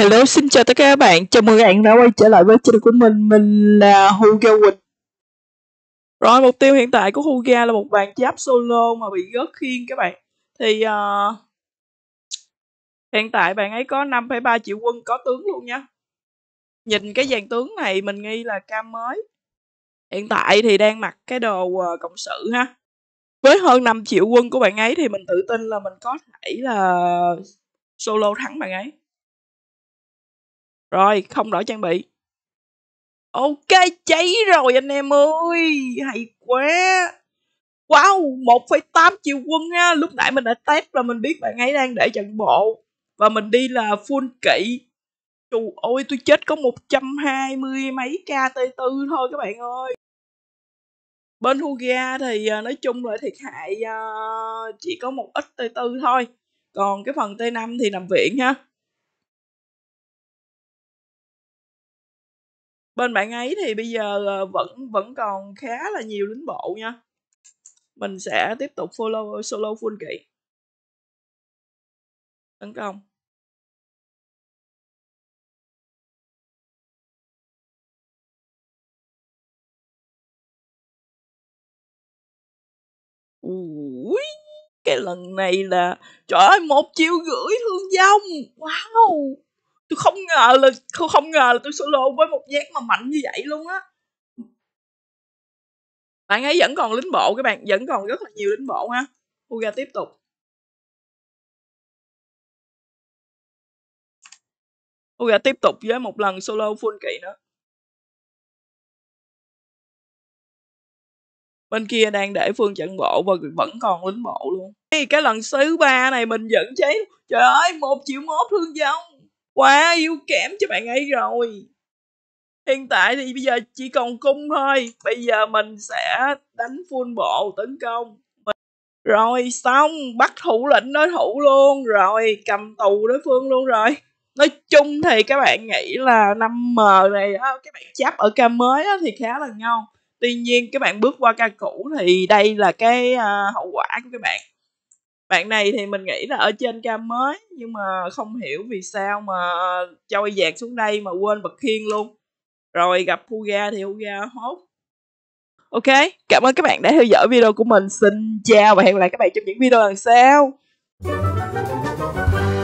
Hello, xin chào tất cả các bạn. Chào mừng các bạn đã quay trở lại với channel của mình. Mình là Huga Quỳnh. Rồi, mục tiêu hiện tại của Huga là một bàn giáp solo mà bị gớt khiên các bạn. Thì uh, hiện tại bạn ấy có 5,3 triệu quân có tướng luôn nha. Nhìn cái dàn tướng này mình nghi là cam mới. Hiện tại thì đang mặc cái đồ uh, cộng sự ha. Với hơn 5 triệu quân của bạn ấy thì mình tự tin là mình có thể là solo thắng bạn ấy rồi, không đổi trang bị. Ok, cháy rồi anh em ơi. Hay quá. Wow, 1,8 triệu quân nha. Lúc nãy mình đã test và mình biết bạn ấy đang để trận bộ. Và mình đi là full kỵ. Trời ơi, tôi chết có 120 mấy k tê tư thôi các bạn ơi. Bên Huga thì à, nói chung là thiệt hại à, chỉ có một ít T4 thôi. Còn cái phần T5 thì nằm viện ha. bên bạn ấy thì bây giờ ờ, vẫn vẫn còn khá là nhiều lính bộ nha mình sẽ tiếp tục follow solo full kỵ tấn công Ui, cái lần này là trời ơi một triệu gửi thương vong wow tôi không ngờ là tôi không ngờ là tôi solo với một dáng mà mạnh như vậy luôn á bạn ấy vẫn còn lính bộ các bạn vẫn còn rất là nhiều lính bộ ha Uga tiếp tục Uga tiếp tục với một lần solo full kỵ nữa bên kia đang để phương trận bộ và vẫn còn lính bộ luôn cái lần thứ ba này mình vẫn chế, trời ơi một triệu mốt thương vong quá yếu kém cho bạn ấy rồi hiện tại thì bây giờ chỉ còn cung thôi bây giờ mình sẽ đánh full bộ tấn công rồi xong bắt thủ lĩnh đối thủ luôn rồi cầm tù đối phương luôn rồi nói chung thì các bạn nghĩ là năm m này á các bạn chấp ở ca mới á, thì khá là ngon tuy nhiên các bạn bước qua ca cũ thì đây là cái uh, hậu quả của các bạn bạn này thì mình nghĩ là ở trên cam mới nhưng mà không hiểu vì sao mà trôi dạt xuống đây mà quên bật khiên luôn rồi gặp Puga thì Puga hốt ok cảm ơn các bạn đã theo dõi video của mình xin chào và hẹn gặp lại các bạn trong những video lần sau